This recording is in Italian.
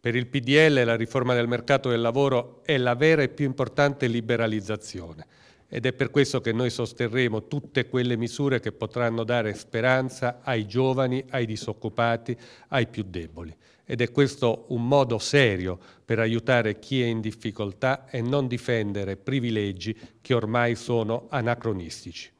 Per il PDL la riforma del mercato del lavoro è la vera e più importante liberalizzazione ed è per questo che noi sosterremo tutte quelle misure che potranno dare speranza ai giovani, ai disoccupati, ai più deboli. Ed è questo un modo serio per aiutare chi è in difficoltà e non difendere privilegi che ormai sono anacronistici.